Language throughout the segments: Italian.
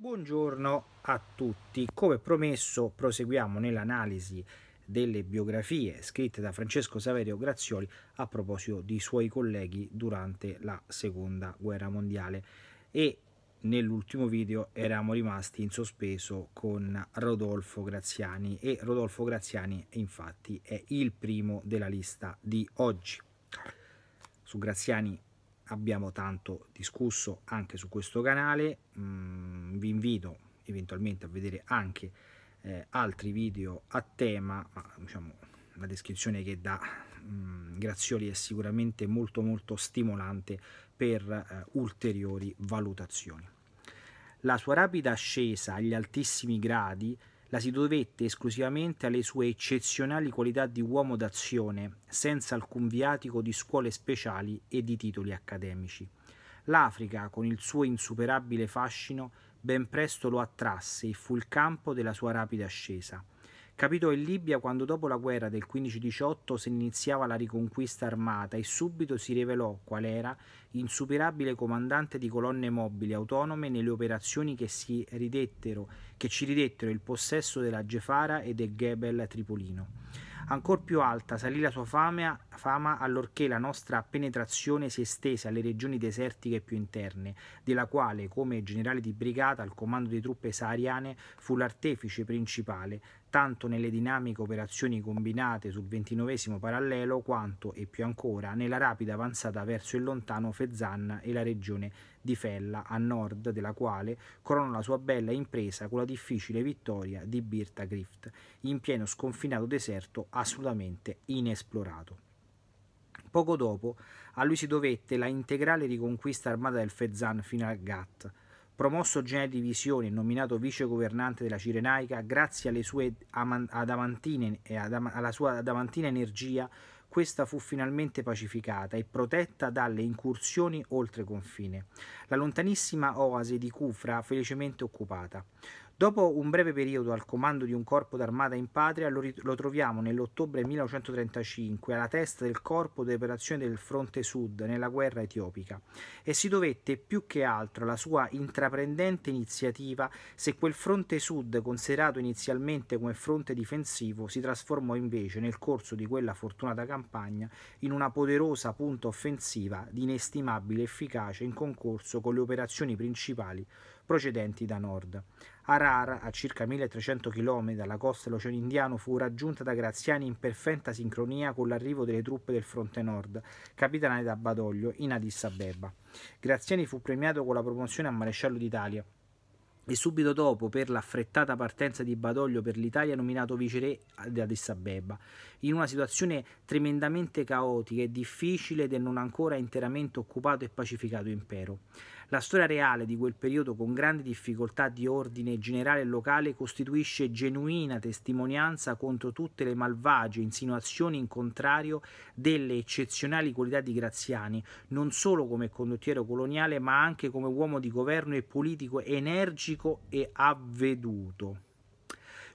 Buongiorno a tutti. Come promesso, proseguiamo nell'analisi delle biografie scritte da Francesco Saverio Grazioli a proposito di suoi colleghi durante la Seconda Guerra Mondiale e nell'ultimo video eravamo rimasti in sospeso con Rodolfo Graziani e Rodolfo Graziani infatti è il primo della lista di oggi. Su Graziani abbiamo tanto discusso anche su questo canale, mm, vi invito eventualmente a vedere anche eh, altri video a tema, ma diciamo la descrizione che dà mm, Grazioli è sicuramente molto molto stimolante per eh, ulteriori valutazioni. La sua rapida ascesa agli altissimi gradi la si dovette esclusivamente alle sue eccezionali qualità di uomo d'azione, senza alcun viatico di scuole speciali e di titoli accademici. L'Africa, con il suo insuperabile fascino, ben presto lo attrasse e fu il campo della sua rapida ascesa. Capitò in Libia quando dopo la guerra del 15-18 si iniziava la riconquista armata e subito si rivelò qual era insuperabile comandante di colonne mobili autonome nelle operazioni che, ridettero, che ci ridettero il possesso della Gefara e del Gebel tripolino. Ancor più alta salì la sua fama, fama allorché la nostra penetrazione si estese alle regioni desertiche più interne, della quale, come generale di brigata al comando di truppe sahariane, fu l'artefice principale, tanto nelle dinamiche operazioni combinate sul ventinovesimo parallelo quanto, e più ancora, nella rapida avanzata verso il lontano Fezzan e la regione di Fella, a nord della quale corona la sua bella impresa con la difficile vittoria di Birta Grift, in pieno sconfinato deserto assolutamente inesplorato. Poco dopo a lui si dovette la integrale riconquista armata del Fezzan fino al Ghat, Promosso genere di visione e nominato vice governante della Cirenaica, grazie alle sue adamantine, alla sua adamantina energia, questa fu finalmente pacificata e protetta dalle incursioni oltre confine. La lontanissima oasi di Cufra felicemente occupata. Dopo un breve periodo al comando di un corpo d'armata in patria, lo, rit- lo troviamo nell'ottobre 1935 alla testa del corpo di operazione del fronte sud nella guerra etiopica e si dovette più che altro alla sua intraprendente iniziativa se quel fronte sud considerato inizialmente come fronte difensivo si trasformò invece nel corso di quella fortunata campagna in una poderosa punta offensiva di inestimabile efficacia in concorso con le operazioni principali procedenti da nord. Arara, a circa 1300 km dalla costa dell'Oceano Indiano, fu raggiunta da Graziani in perfetta sincronia con l'arrivo delle truppe del fronte nord, capitanate da Badoglio, in Addis Abeba. Graziani fu premiato con la promozione a maresciallo d'Italia e subito dopo, per l'affrettata partenza di Badoglio per l'Italia, nominato viceré di Addis Abeba, in una situazione tremendamente caotica e difficile del non ancora interamente occupato e pacificato impero. La storia reale di quel periodo, con grandi difficoltà di ordine generale e locale, costituisce genuina testimonianza contro tutte le malvagie insinuazioni in contrario delle eccezionali qualità di Graziani, non solo come condottiero coloniale, ma anche come uomo di governo e politico energico e avveduto.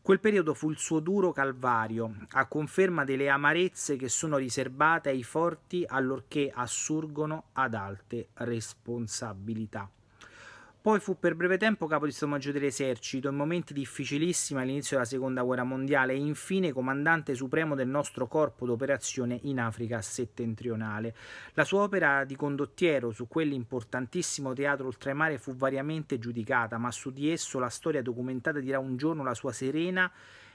Quel periodo fu il suo duro calvario, a conferma delle amarezze che sono riservate ai forti allorché assurgono ad alte responsabilità. Poi fu per breve tempo capo di sommaggio dell'esercito in momenti difficilissimi all'inizio della seconda guerra mondiale e infine comandante supremo del nostro corpo d'operazione in Africa settentrionale. La sua opera di condottiero su quell'importantissimo teatro oltremare fu variamente giudicata, ma su di esso la storia documentata dirà un giorno la sua serena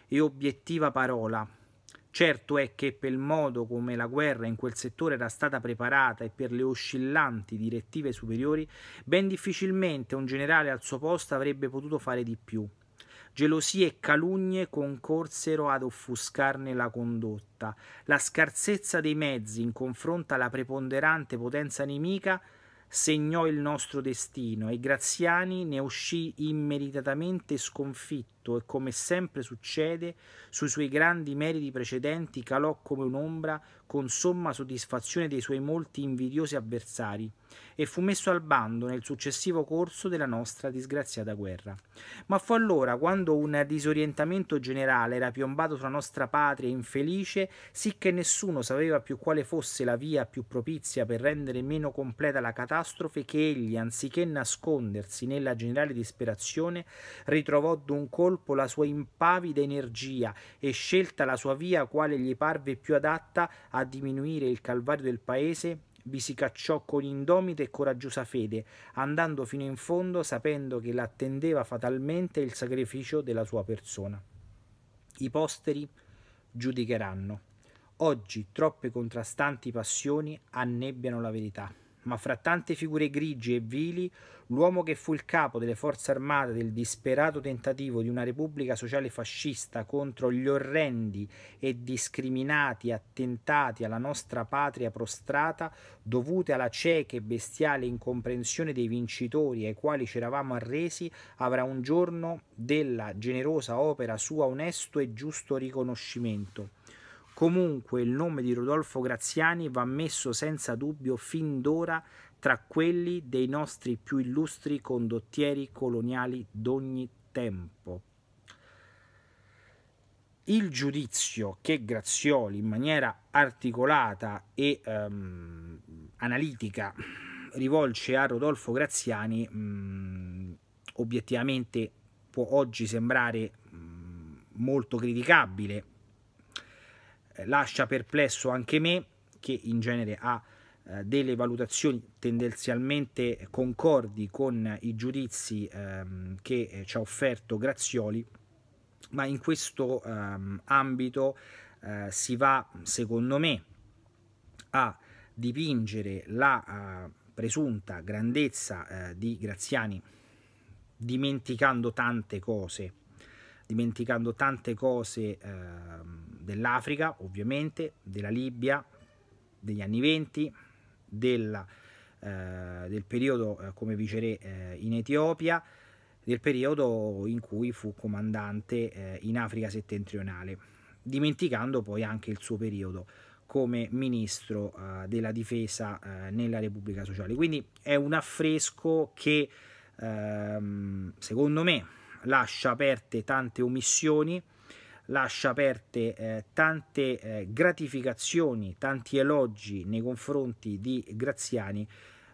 e obiettiva parola, Certo è che per il modo come la guerra in quel settore era stata preparata e per le oscillanti direttive superiori, ben difficilmente un generale al suo posto avrebbe potuto fare di più. Gelosie e calugne concorsero ad offuscarne la condotta. La scarsezza dei mezzi in confronto alla preponderante potenza nemica segnò il nostro destino e Graziani ne uscì immeritatamente sconfitto e come sempre succede, sui suoi grandi meriti precedenti calò come un'ombra con somma soddisfazione dei suoi molti invidiosi avversari e fu messo al bando nel successivo corso della nostra disgraziata guerra. Ma fu allora, quando un disorientamento generale era piombato sulla nostra patria infelice, sicché nessuno sapeva più quale fosse la via più propizia per rendere meno completa la catastrofe, che egli, anziché nascondersi nella generale disperazione, ritrovò d'un colpo la sua impavida energia e scelta la sua via quale gli parve più adatta a diminuire il calvario del paese vi si cacciò con indomita e coraggiosa fede, andando fino in fondo sapendo che l'attendeva fatalmente il sacrificio della sua persona. I posteri giudicheranno. Oggi troppe contrastanti passioni annebbiano la verità ma fra tante figure grigie e vili, l'uomo che fu il capo delle forze armate del disperato tentativo di una repubblica sociale fascista contro gli orrendi e discriminati attentati alla nostra patria prostrata, dovute alla cieca e bestiale incomprensione dei vincitori ai quali ci eravamo arresi, avrà un giorno della generosa opera sua onesto e giusto riconoscimento Comunque il nome di Rodolfo Graziani va messo senza dubbio fin d'ora tra quelli dei nostri più illustri condottieri coloniali d'ogni tempo. Il giudizio che Grazioli in maniera articolata e ehm, analitica rivolge a Rodolfo Graziani mh, obiettivamente può oggi sembrare mh, molto criticabile eh, lascia perplesso anche me, che in genere ha eh, delle valutazioni tendenzialmente concordi con i giudizi ehm, che eh, ci ha offerto Grazioli, ma in questo ehm, ambito eh, si va, secondo me, a dipingere la eh, presunta grandezza di Graziani dimenticando tante cose dimenticando tante cose eh, dell'Africa, ovviamente, della Libia, degli anni venti, del, eh, del periodo eh, come viceré eh, in Etiopia, del periodo in cui fu comandante eh, in Africa settentrionale, dimenticando poi anche il suo periodo come ministro della difesa nella Repubblica Sociale. Quindi è un affresco che ehm, secondo me lascia aperte tante omissioni, lascia aperte eh, tante eh, gratificazioni, tanti elogi nei confronti di Graziani,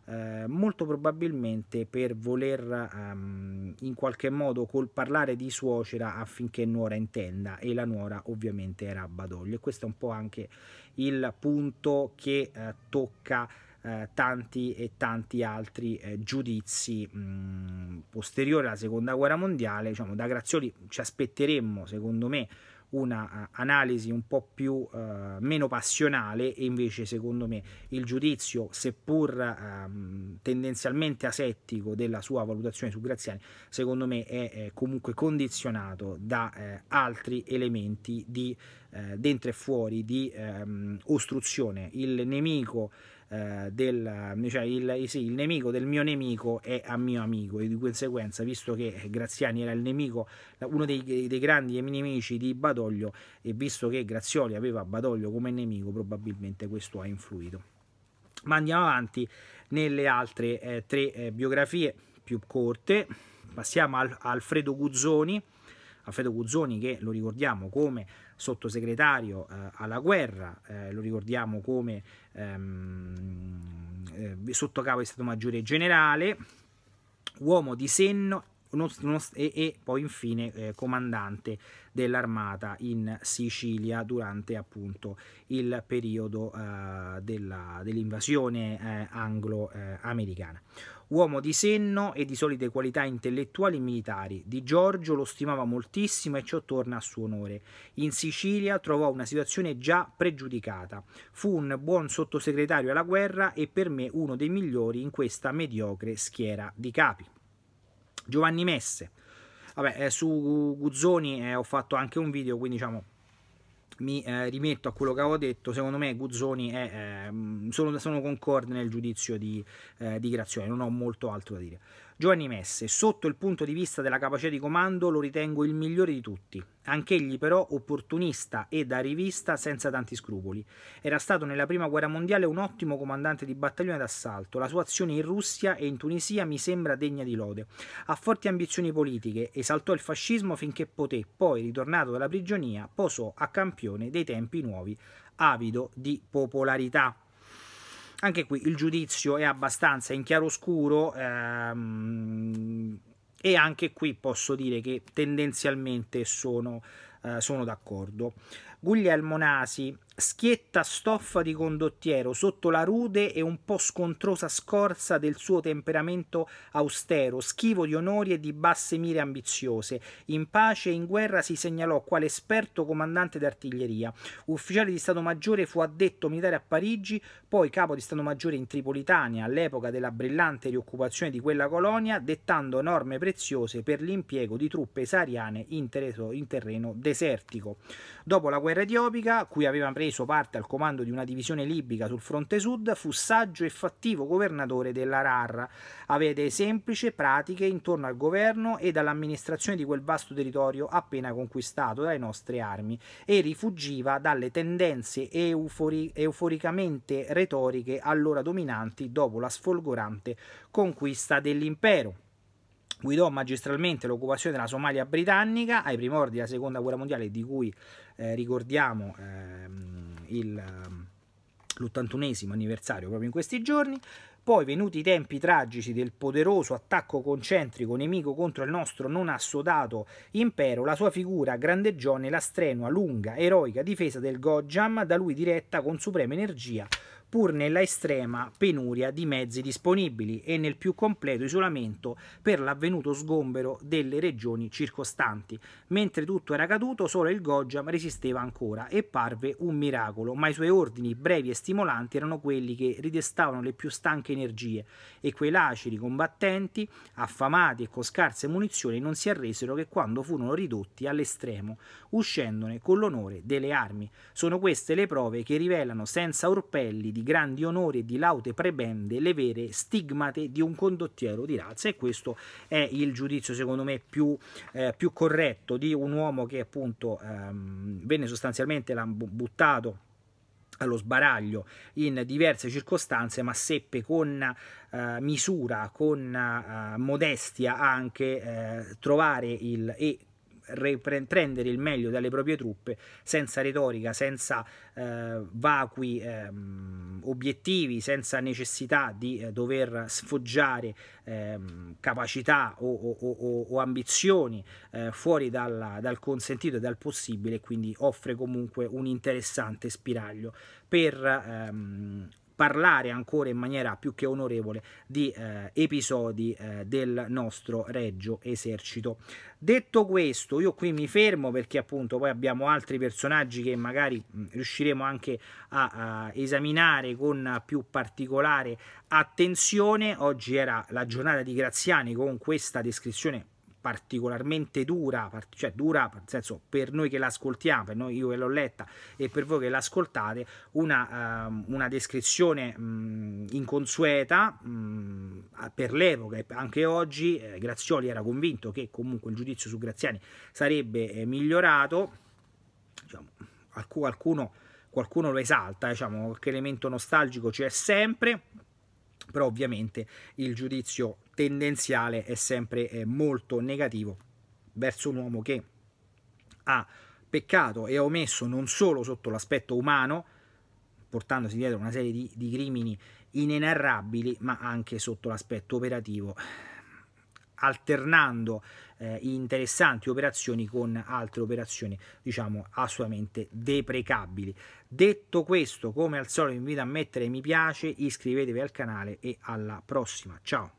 eh, molto probabilmente per voler ehm, in qualche modo col parlare di suocera affinché nuora intenda e la nuora ovviamente era Badoglio e questo è un po' anche il punto che eh, tocca eh, tanti e tanti altri eh, giudizi mh, mm, posteriori alla seconda guerra mondiale. Diciamo, da Grazioli ci aspetteremmo, secondo me, un'analisi eh, uh, un po' più uh, meno passionale e invece secondo me il giudizio seppur um, tendenzialmente asettico della sua valutazione su Graziani secondo me è, è comunque condizionato da eh, altri elementi di eh, dentro e fuori di ehm, ostruzione il nemico eh, del, cioè il, sì, il, nemico del mio nemico è a mio amico e di conseguenza, visto che Graziani era il nemico, uno dei, dei grandi nemici di Badoglio e visto che Grazioli aveva Badoglio come nemico, probabilmente questo ha influito. Ma andiamo avanti nelle altre eh, tre eh, biografie più corte. Passiamo a al, Alfredo Guzzoni, Alfredo Guzzoni che lo ricordiamo come sottosegretario eh, alla guerra, eh, lo ricordiamo come ehm, eh, sottocavo di Stato Maggiore Generale, uomo di senno e, e, poi infine eh, comandante dell'armata in Sicilia durante appunto il periodo eh, dell'invasione dell eh, anglo-americana. Eh, Uomo di senno e di solide qualità intellettuali e militari, Di Giorgio lo stimava moltissimo e ciò torna a suo onore. In Sicilia trovò una situazione già pregiudicata. Fu un buon sottosegretario alla guerra e per me uno dei migliori in questa mediocre schiera di capi. Giovanni Messe. Vabbè, eh, su Guzzoni eh, ho fatto anche un video, quindi diciamo mi eh, rimetto a quello che avevo detto, secondo me Guzzoni è, eh, mm, sono, sono, concorde nel giudizio di, eh, di Grazione, non ho molto altro da dire. Giovanni Messe, sotto il punto di vista della capacità di comando, lo ritengo il migliore di tutti. Anch'egli però opportunista e da rivista senza tanti scrupoli. Era stato nella Prima Guerra Mondiale un ottimo comandante di battaglione d'assalto. La sua azione in Russia e in Tunisia mi sembra degna di lode. Ha forti ambizioni politiche, esaltò il fascismo finché poté, poi ritornato dalla prigionia posò a campione dei tempi nuovi, avido di popolarità anche qui il giudizio è abbastanza in chiaroscuro ehm, e anche qui posso dire che tendenzialmente sono eh, sono d'accordo. Guglielmo Nasi, schietta stoffa di condottiero sotto la rude e un po' scontrosa scorza del suo temperamento austero, schivo di onori e di basse mire ambiziose. In pace e in guerra si segnalò quale esperto comandante d'artiglieria. Ufficiale di Stato Maggiore fu addetto militare a Parigi, poi capo di Stato Maggiore in Tripolitania all'epoca della brillante rioccupazione di quella colonia, dettando norme preziose per l'impiego di truppe sahariane in, terreno, in terreno desertico. Dopo la guerra etiopica, cui aveva preso parte al comando di una divisione libica sul fronte sud, fu saggio e fattivo governatore della dell'Arar. Avete semplici pratiche intorno al governo e all'amministrazione di quel vasto territorio appena conquistato dalle nostre armi e rifugiva dalle tendenze eufori euforicamente retoriche allora dominanti dopo la sfolgorante conquista dell'impero guidò magistralmente l'occupazione della Somalia britannica ai primordi della seconda guerra mondiale di cui eh, ricordiamo ehm, il, ehm, l'81 anniversario proprio in questi giorni poi venuti i tempi tragici del poderoso attacco concentrico nemico contro il nostro non assodato impero, la sua figura grandeggiò nella strenua, lunga, eroica difesa del Gojam, da lui diretta con suprema energia, pur nella estrema penuria di mezzi disponibili e nel più completo isolamento per l'avvenuto sgombero delle regioni circostanti. Mentre tutto era caduto, solo il Goggiam resisteva ancora e parve un miracolo, ma i suoi ordini brevi e stimolanti erano quelli che ridestavano le più stanche energie e quei laceri combattenti, affamati e con scarse munizioni, non si arresero che quando furono ridotti all'estremo, uscendone con l'onore delle armi. Sono queste le prove che rivelano senza orpelli di grandi onori e di laute prebende le vere stigmate di un condottiero di razza e questo è il giudizio secondo me più, eh, più corretto di un uomo che appunto ehm, venne sostanzialmente buttato allo sbaraglio in diverse circostanze, ma seppe con eh, misura, con eh, modestia anche eh, trovare il e prendere il meglio dalle proprie truppe senza retorica, senza eh, vacui eh, obiettivi, senza necessità di eh, dover sfoggiare ehm, capacità o, o, o, o ambizioni eh, fuori dalla, dal consentito e dal possibile, quindi offre comunque un interessante spiraglio per ehm, parlare ancora in maniera più che onorevole di eh, episodi eh, del nostro regio Esercito. Detto questo, io qui mi fermo perché appunto poi abbiamo altri personaggi che magari mm, riusciremo anche a, a esaminare con più particolare attenzione. Oggi era la giornata di Graziani con questa descrizione particolarmente dura, cioè dura nel senso per noi che l'ascoltiamo, per noi io che l'ho letta e per voi che l'ascoltate, una, uh, una descrizione mh, inconsueta mh, per l'epoca e anche oggi eh, Grazioli era convinto che comunque il giudizio su Graziani sarebbe eh, migliorato, diciamo, qualcuno, qualcuno lo esalta, diciamo, qualche elemento nostalgico c'è sempre, però ovviamente il giudizio tendenziale è sempre eh, molto negativo verso un uomo che ha peccato e ha omesso non solo sotto l'aspetto umano, portandosi dietro una serie di, di crimini inenarrabili, ma anche sotto l'aspetto operativo, alternando eh, interessanti operazioni con altre operazioni, diciamo, assolutamente deprecabili. Detto questo, come al solito, vi invito a mettere mi piace, iscrivetevi al canale e alla prossima. Ciao!